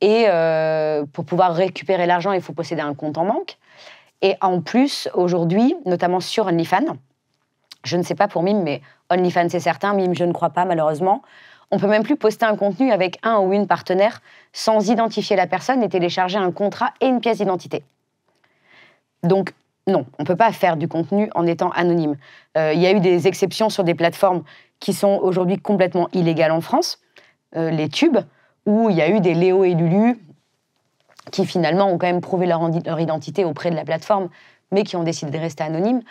et euh, pour pouvoir récupérer l'argent, il faut posséder un compte en banque. Et en plus, aujourd'hui, notamment sur OnlyFans, je ne sais pas pour Mime, mais OnlyFans c'est certain, Mime je ne crois pas malheureusement, on peut même plus poster un contenu avec un ou une partenaire sans identifier la personne et télécharger un contrat et une pièce d'identité. Donc, non, on ne peut pas faire du contenu en étant anonyme. Euh, il y a eu des exceptions sur des plateformes qui sont aujourd'hui complètement illégales en France, euh, les tubes, où il y a eu des Léo et Lulu qui finalement ont quand même prouvé leur, identité auprès de la plateforme, mais qui ont décidé de rester anonymes.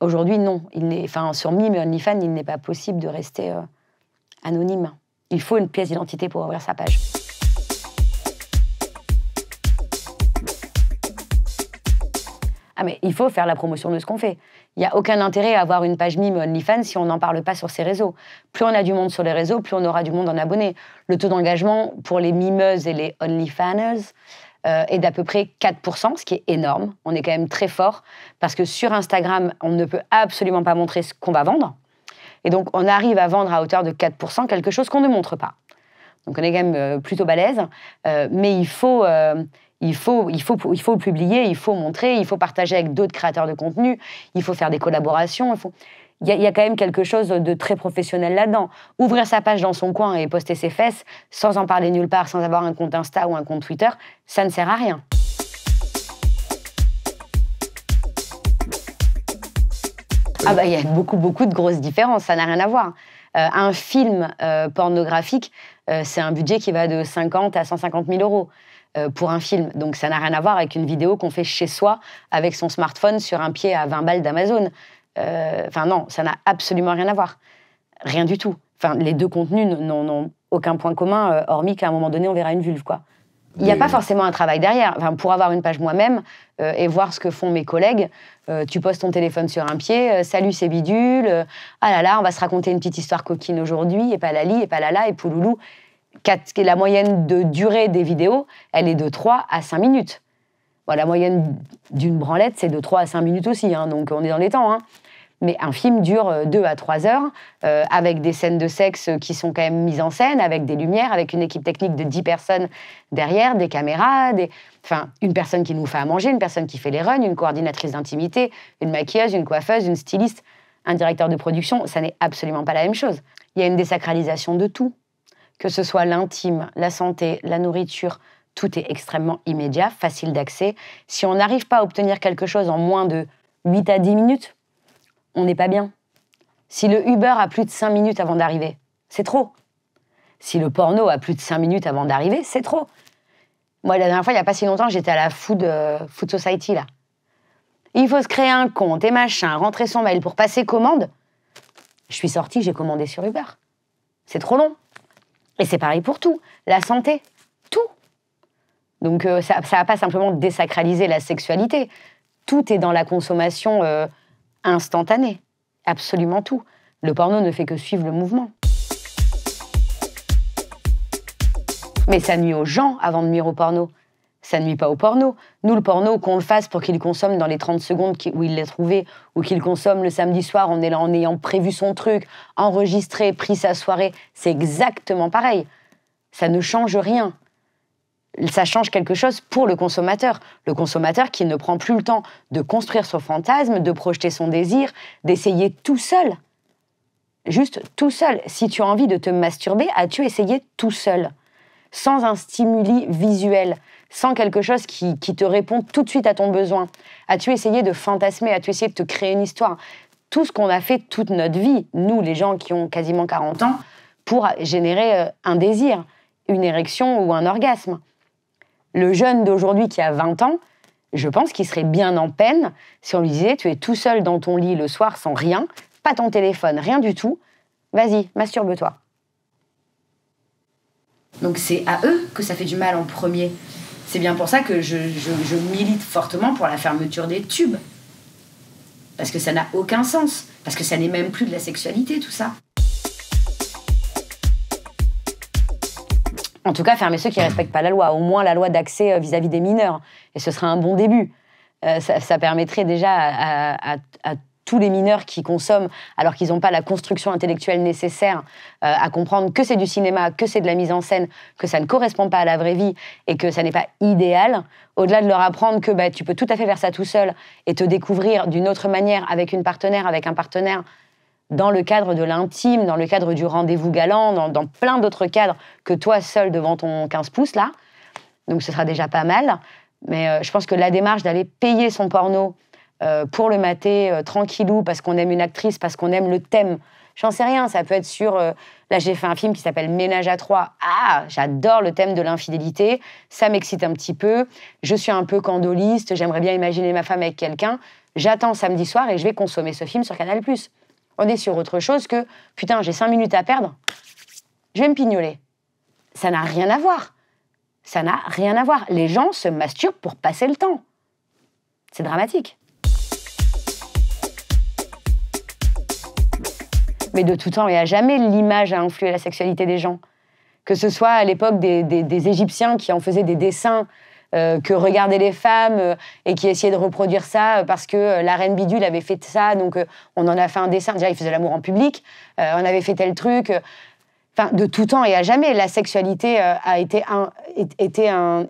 Aujourd'hui, non. Il enfin, sur Mime et OnlyFans, il n'est pas possible de rester euh, anonyme. Il faut une pièce d'identité pour ouvrir sa page. Ah, mais il faut faire la promotion de ce qu'on fait. Il n'y a aucun intérêt à avoir une page mime OnlyFans si on n'en parle pas sur ces réseaux. Plus on a du monde sur les réseaux, plus on aura du monde en abonnés. Le taux d'engagement pour les mimeuses et les OnlyFans euh, est d'à peu près 4%, ce qui est énorme. On est quand même très fort parce que sur Instagram, on ne peut absolument pas montrer ce qu'on va vendre. Et donc, on arrive à vendre à hauteur de 4% quelque chose qu'on ne montre pas. Donc on est quand même euh, plutôt balèze, euh, mais euh, il faut, il faut, il, faut, il faut publier, il faut montrer, il faut partager avec d'autres créateurs de contenu, il faut faire des collaborations. Il, faut... il, y, a, quand même quelque chose de très professionnel là-dedans. Ouvrir sa page dans son coin et poster ses fesses sans en parler nulle part, sans avoir un compte Insta ou un compte Twitter, ça ne sert à rien. Ah bah il y a beaucoup beaucoup de grosses différences, ça n'a rien à voir. un film pornographique euh, c'est un budget qui va de 50 à 150 000 euros euh, pour un film. Donc ça n'a rien à voir avec une vidéo qu'on fait chez soi avec son smartphone sur un pied à 20 balles d'Amazon. Euh, enfin non, ça n'a absolument rien à voir. Rien du tout. Enfin, les deux contenus n'ont aucun point commun, hormis qu'à un moment donné, on verra une vulve, quoi. Il n'y a pas forcément un travail derrière. pour avoir une page moi-même et voir ce que font mes collègues, tu poses ton téléphone sur un pied, salut c'est bidule, ah là là, on va se raconter une petite histoire coquine aujourd'hui, et pas lali, et pas lala, et pouloulou la moyenne de durée des vidéos, elle est de 3 à 5 minutes. la moyenne d'une branlette, c'est de 3 à 5 minutes aussi, hein, donc on est dans les temps. Hein. Mais un film dure 2 euh, à 3 heures, euh, avec des scènes de sexe qui sont quand même mises en scène, avec des lumières, avec une équipe technique de 10 personnes derrière, des caméras, Enfin, une personne qui nous fait à manger, une personne qui fait les runs, une coordinatrice d'intimité, une maquilleuse, une coiffeuse, une styliste, un directeur de production. Ça n'est absolument pas la même chose. Il y a une désacralisation de tout que ce soit l'intime, la santé, la nourriture, tout est extrêmement immédiat, facile d'accès. Si on n'arrive pas à obtenir quelque chose en moins de 8 à 10 minutes, on n'est pas bien. Si le Uber a plus de 5 minutes avant d'arriver, c'est trop. Si le porno a plus de 5 minutes avant d'arriver, c'est trop. Moi, la dernière fois, il n'y a pas si longtemps, j'étais à la euh, food, Society, là. Il faut se créer un compte et machin, rentrer son mail pour passer commande. Je suis sortie, j'ai commandé sur Uber. C'est trop long. Et c'est pareil pour tout. La santé, tout. Donc euh, ça n'a pas simplement désacralisé la sexualité. Tout est dans la consommation euh, instantanée. Absolument tout. Le porno ne fait que suivre le mouvement. Mais ça nuit aux gens avant de nuire au porno ça ne nuit pas au porno. Nous, le porno, qu'on le fasse pour qu'il consomme dans les 30 secondes où il l'a trouvé, ou qu'il consomme le samedi soir en, en ayant prévu son truc, enregistré, pris sa soirée, c'est exactement pareil. Ça ne change rien. Ça change quelque chose pour le consommateur. Le consommateur qui ne prend plus le temps de construire son fantasme, de projeter son désir, d'essayer tout seul. Juste tout seul. Si tu as envie de te masturber, as-tu essayé tout seul Sans un stimuli visuel sans quelque chose qui, te répond tout de suite à ton besoin As-tu essayé de fantasmer As-tu essayé de te créer une histoire Tout ce qu'on a fait toute notre vie, nous les gens qui ont quasiment 40 ans, pour générer euh, un désir, une érection ou un orgasme. Le jeune d'aujourd'hui qui a 20 ans, je pense qu'il serait bien en peine si on lui disait tu es tout seul dans ton lit le soir sans rien, pas ton téléphone, rien du tout, vas-y, masturbe-toi. Donc c'est à eux que ça fait du mal en premier. C'est bien pour ça que je, milite fortement pour la fermeture des tubes. Parce que ça n'a aucun sens. Parce que ça n'est même plus de la sexualité, tout ça. En tout cas, fermer ceux qui ne respectent pas la loi, au moins la loi d'accès euh, vis-à-vis des mineurs. Et ce sera un bon début. Euh, ça, permettrait déjà à, à tous les mineurs qui consomment alors qu'ils n'ont pas la construction intellectuelle nécessaire euh, à comprendre que c'est du cinéma, que c'est de la mise en scène, que ça ne correspond pas à la vraie vie et que ça n'est pas idéal, au-delà de leur apprendre que bah, tu peux tout à fait faire ça tout seul et te découvrir d'une autre manière avec une partenaire, avec un partenaire, dans le cadre de l'intime, dans le cadre du rendez-vous galant, dans, plein d'autres cadres que toi seul devant ton 15 pouces là. Donc ce sera déjà pas mal. Mais euh, je pense que la démarche d'aller payer son porno euh, pour le mater euh, tranquillou parce qu'on aime une actrice, parce qu'on aime le thème. J'en sais rien, ça peut être sur. Euh, là, j'ai fait un film qui s'appelle Ménage à trois. Ah, j'adore le thème de l'infidélité, ça m'excite un petit peu. Je suis un peu candoliste, j'aimerais bien imaginer ma femme avec quelqu'un. J'attends samedi soir et je vais consommer ce film sur Canal. On est sur autre chose que putain, j'ai cinq minutes à perdre, je vais me pignoler. Ça n'a rien à voir. Ça n'a rien à voir. Les gens se masturbent pour passer le temps. C'est dramatique. de tout temps et à jamais, l'image a influé la sexualité des gens. Que ce soit à l'époque des, Égyptiens qui en faisaient des dessins euh, que regardaient les femmes euh, et qui essayaient de reproduire ça euh, parce que la reine Bidule avait fait ça, donc on en a fait un dessin. Déjà, ils faisaient l'amour en public, on avait fait tel truc. Enfin, de tout temps et à jamais, la sexualité a été,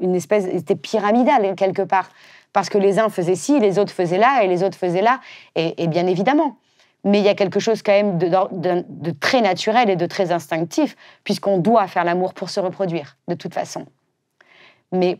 une espèce, était pyramidale quelque part. Parce que les uns faisaient ci, les autres faisaient là, et les autres faisaient là, et bien évidemment mais il y a quelque chose quand même de, très naturel et de très instinctif, puisqu'on doit faire l'amour pour se reproduire, de toute façon. Mais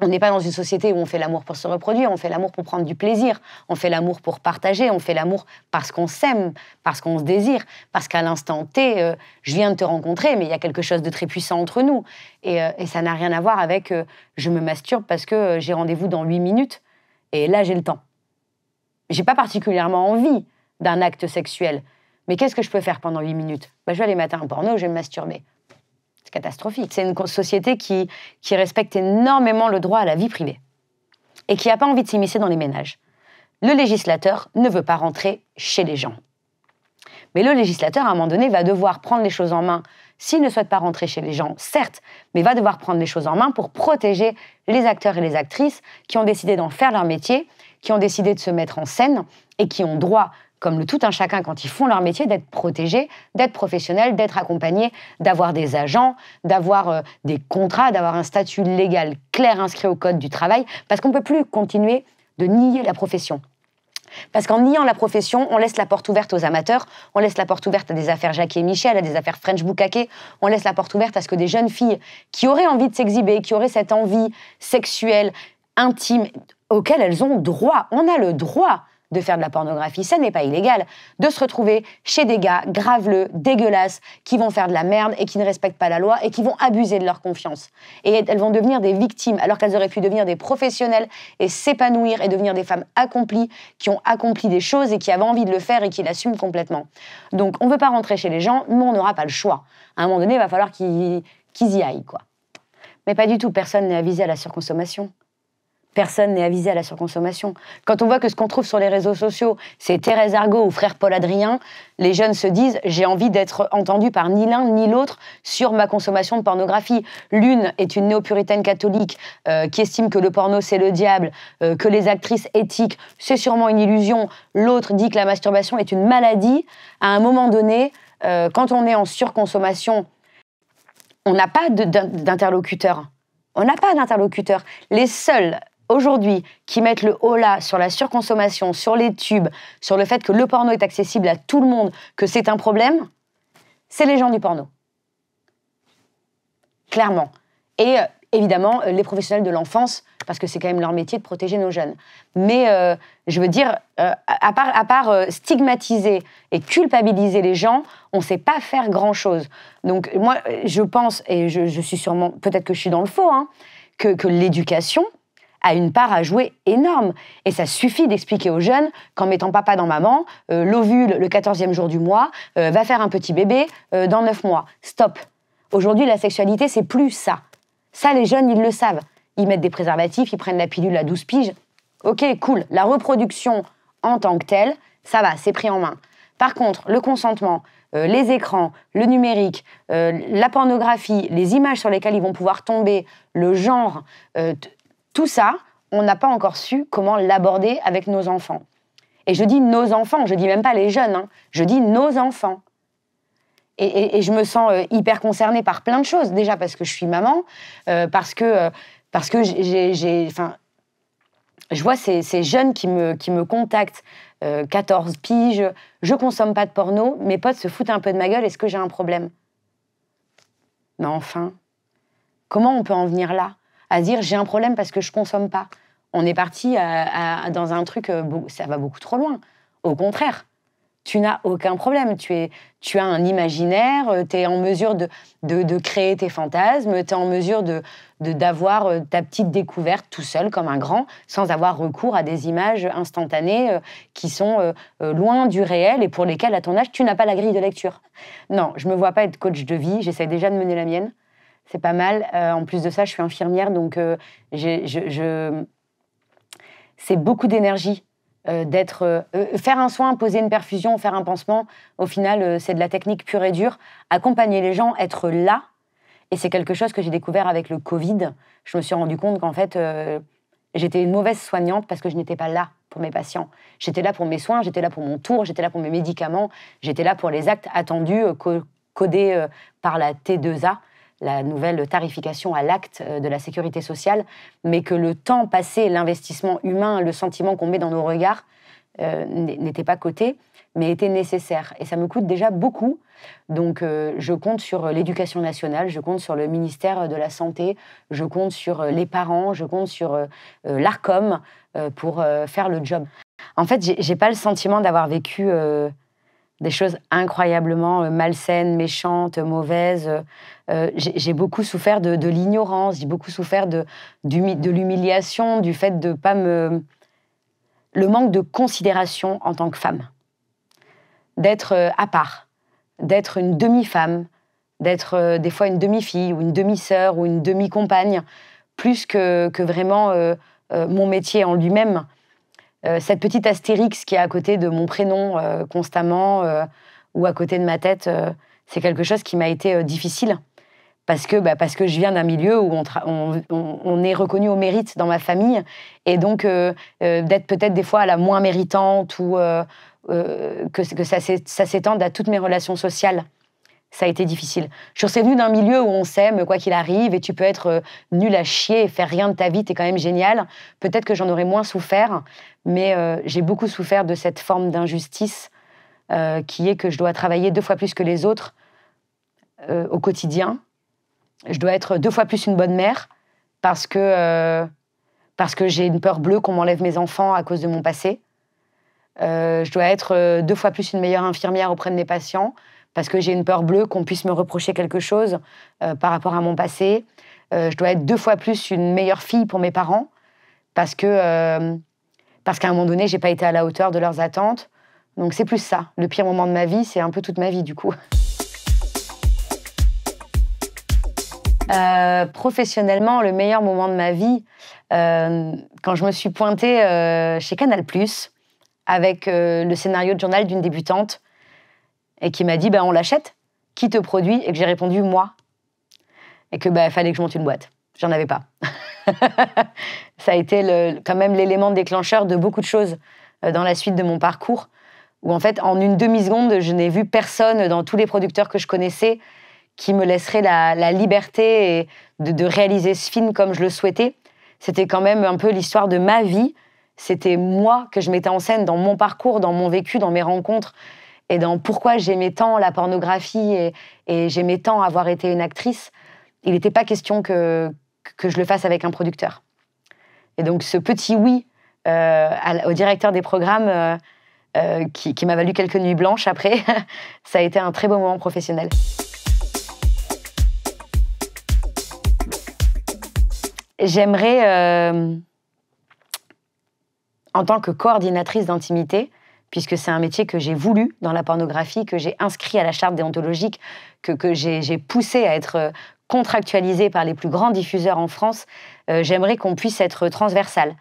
on n'est pas dans une société où on fait l'amour pour se reproduire, on fait l'amour pour prendre du plaisir, on fait l'amour pour partager, on fait l'amour parce qu'on s'aime, parce qu'on se désire, parce qu'à l'instant T, euh, je viens de te rencontrer, mais il y a quelque chose de très puissant entre nous. Et, euh, ça n'a rien à voir avec euh, je me masturbe parce que j'ai rendez-vous dans 8 minutes, et là j'ai le temps. J'ai pas particulièrement envie, d'un acte sexuel. Mais qu'est-ce que je peux faire pendant 8 minutes bah, Je vais aller mettre un porno, je vais me masturber. C'est catastrophique. C'est une société qui, qui respecte énormément le droit à la vie privée et qui n'a pas envie de s'immiscer dans les ménages. Le législateur ne veut pas rentrer chez les gens. Mais le législateur, à un moment donné, va devoir prendre les choses en main. S'il ne souhaite pas rentrer chez les gens, certes, mais va devoir prendre les choses en main pour protéger les acteurs et les actrices qui ont décidé d'en faire leur métier, qui ont décidé de se mettre en scène et qui ont droit comme le tout un chacun quand ils font leur métier, d'être protégés, d'être professionnels, d'être accompagnés, d'avoir des agents, d'avoir euh, des contrats, d'avoir un statut légal clair inscrit au Code du travail, parce qu'on ne peut plus continuer de nier la profession. Parce qu'en niant la profession, on laisse la porte ouverte aux amateurs, on laisse la porte ouverte à des affaires Jackie et Michel, à des affaires French boucaquet on laisse la porte ouverte à ce que des jeunes filles qui auraient envie de s'exhiber, qui auraient cette envie sexuelle, intime, auquel elles ont droit. On a le droit de faire de la pornographie, ça n'est pas illégal. De se retrouver chez des gars graveleux, dégueulasses, qui vont faire de la merde et qui ne respectent pas la loi et qui vont abuser de leur confiance. Et elles vont devenir des victimes alors qu'elles auraient pu devenir des professionnelles et s'épanouir et devenir des femmes accomplies qui ont accompli des choses et qui avaient envie de le faire et qui l'assument complètement. Donc on ne veut pas rentrer chez les gens, mais on n'aura pas le choix. À un moment donné, il va falloir qu'ils y aillent, quoi. Mais pas du tout, personne n'est avisé à la surconsommation personne n'est avisé à la surconsommation. Quand on voit que ce qu'on trouve sur les réseaux sociaux, c'est Thérèse Argot ou frère Paul Adrien, les jeunes se disent j'ai envie d'être entendu par ni l'un ni l'autre sur ma consommation de pornographie. L'une est une néo-puritaine catholique euh, qui estime que le porno c'est le diable, euh, que les actrices éthiques c'est sûrement une illusion. L'autre dit que la masturbation est une maladie. À un moment donné, euh, quand on est en surconsommation, on n'a pas d'interlocuteur. On n'a pas d'interlocuteur. Les seuls aujourd'hui qui mettent le holà sur la surconsommation, sur les tubes, sur le fait que le porno est accessible à tout le monde, que c'est un problème, c'est les gens du porno. Clairement. Et euh, évidemment, euh, les professionnels de l'enfance, parce que c'est quand même leur métier de protéger nos jeunes. Mais euh, je veux dire, à part, à part stigmatiser et culpabiliser les gens, on ne sait pas faire grand-chose. Donc moi, je pense, et je, suis sûrement, peut-être que je suis dans le faux, hein, que l'éducation, a une part à jouer énorme. Et ça suffit d'expliquer aux jeunes qu'en mettant papa dans maman, euh, l'ovule le 14e jour du mois euh, va faire un petit bébé euh, dans 9 mois. Stop. Aujourd'hui, la sexualité, c'est plus ça. Ça, les jeunes, ils le savent. Ils mettent des préservatifs, ils prennent la pilule à 12 piges. Ok, cool. La reproduction en tant que telle, ça va, c'est pris en main. Par contre, le consentement, les écrans, le numérique, la pornographie, les images sur lesquelles ils vont pouvoir tomber, le genre, tout ça, on n'a pas encore su comment l'aborder avec nos enfants. Et je dis nos enfants, je dis même pas les jeunes, hein. je dis nos enfants. Et, je me sens euh, hyper concernée par plein de choses, déjà parce que je suis maman, euh, parce que, euh, parce que j'ai, enfin, je vois ces, jeunes qui me, qui me contactent, 14 piges, je consomme pas de porno, mes potes se foutent un peu de ma gueule, est-ce que j'ai un problème Mais enfin, comment on peut en venir là à dire j'ai un problème parce que je consomme pas. On est parti dans un truc, euh, ça va beaucoup trop loin. Au contraire, tu n'as aucun problème. Tu, es, tu as un imaginaire, euh, tu es en mesure de, de, créer tes fantasmes, tu es en mesure de d'avoir euh, ta petite découverte tout seul comme un grand, sans avoir recours à des images instantanées qui sont loin du réel et pour lesquelles, à ton âge, tu n'as pas la grille de lecture. Non, je me vois pas être coach de vie, j'essaie déjà de mener la mienne c'est pas mal. Euh, en plus de ça, je suis infirmière, donc euh, c'est beaucoup d'énergie euh, d'être. faire un soin, poser une perfusion, faire un pansement, au final, c'est de la technique pure et dure. Accompagner les gens, être là, et c'est quelque chose que j'ai découvert avec le Covid. Je me suis rendu compte qu'en fait, j'étais une mauvaise soignante parce que je n'étais pas là pour mes patients. J'étais là pour mes soins, j'étais là pour mon tour, j'étais là pour mes médicaments, j'étais là pour les actes attendus, codés par la T2A la nouvelle tarification à l'acte euh, de la sécurité sociale, mais que le temps passé, l'investissement humain, le sentiment qu'on met dans nos regards euh, n'était pas coté, mais était nécessaire. Et ça me coûte déjà beaucoup. Donc euh, je compte sur l'éducation nationale, je compte sur le ministère de la Santé, je compte sur les parents, je compte sur l'ARCOM pour faire le job. En fait, j'ai pas le sentiment d'avoir vécu des choses incroyablement euh, malsaines, méchantes, mauvaises. Euh, j'ai beaucoup souffert de, l'ignorance, j'ai beaucoup souffert de, l'humiliation, du fait de pas me. le manque de considération en tant que femme. D'être euh, à part, d'être une demi-femme, d'être des fois une demi-fille ou une demi-sœur ou une demi-compagne, plus que, vraiment mon métier en lui-même. Euh, cette petite astérix qui est à côté de mon prénom euh, constamment euh, ou à côté de ma tête, c'est quelque chose qui m'a été difficile. Parce que, bah, parce que je viens d'un milieu où on, est reconnu au mérite dans ma famille. Et donc, d'être peut-être des fois à la moins méritante ou que, ça, s'étende à toutes mes relations sociales ça a été difficile. Je suis venue d'un milieu où on s'aime, quoi qu'il arrive, et tu peux être nul à chier et faire rien de ta vie, t'es quand même génial. Peut-être que j'en aurais moins souffert mais euh, j'ai beaucoup souffert de cette forme d'injustice euh, qui est que je dois travailler deux fois plus que les autres euh, au quotidien. Je dois être deux fois plus une bonne mère parce que, parce que j'ai une peur bleue qu'on m'enlève mes enfants à cause de mon passé. je dois être deux fois plus une meilleure infirmière auprès de mes patients parce que j'ai une peur bleue qu'on puisse me reprocher quelque chose par rapport à mon passé. je dois être deux fois plus une meilleure fille pour mes parents parce que parce qu'à un moment donné, j'ai pas été à la hauteur de leurs attentes. Donc c'est plus ça. Le pire moment de ma vie, c'est un peu toute ma vie du coup. Euh, professionnellement, le meilleur moment de ma vie, euh, quand je me suis pointée euh, chez Canal ⁇ avec le scénario de journal d'une débutante, et qui m'a dit, bah, on l'achète, qui te produit Et que j'ai répondu, moi. Et que bah, fallait que je monte une boîte. J'en avais pas. ça a été quand même l'élément déclencheur de beaucoup de choses euh, dans la suite de mon parcours, où en fait, en une demi-seconde, je n'ai vu personne dans tous les producteurs que je connaissais qui me laisserait la, liberté de, réaliser ce film comme je le souhaitais. C'était quand même un peu l'histoire de ma vie. C'était moi que je mettais en scène dans mon parcours, dans mon vécu, dans mes rencontres et dans pourquoi j'aimais tant la pornographie et, et j'aimais tant avoir été une actrice. Il n'était pas question que je le fasse avec un producteur. Et donc ce petit oui euh, au directeur des programmes euh, euh, qui, m'a valu quelques nuits blanches après, ça a été un très beau moment professionnel. J'aimerais, en tant que coordinatrice d'intimité, puisque c'est un métier que j'ai voulu dans la pornographie, que j'ai inscrit à la charte déontologique, que, que j'ai poussé à être contractualisée par les plus grands diffuseurs en France. Euh, j'aimerais qu'on puisse être transversal,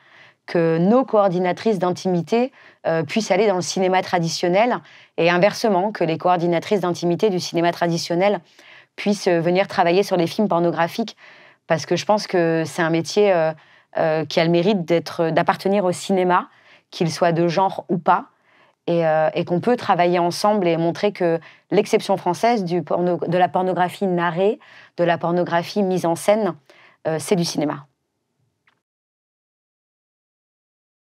que nos coordinatrices d'intimité euh, puissent aller dans le cinéma traditionnel et inversement, que les coordinatrices d'intimité du cinéma traditionnel puissent euh, venir travailler sur les films pornographiques parce que je pense que c'est un métier qui a le mérite d'appartenir au cinéma, qu'il soit de genre ou pas, et, qu'on peut travailler ensemble et montrer que l'exception française du de la pornographie narrée, de la pornographie mise en scène, c'est du cinéma.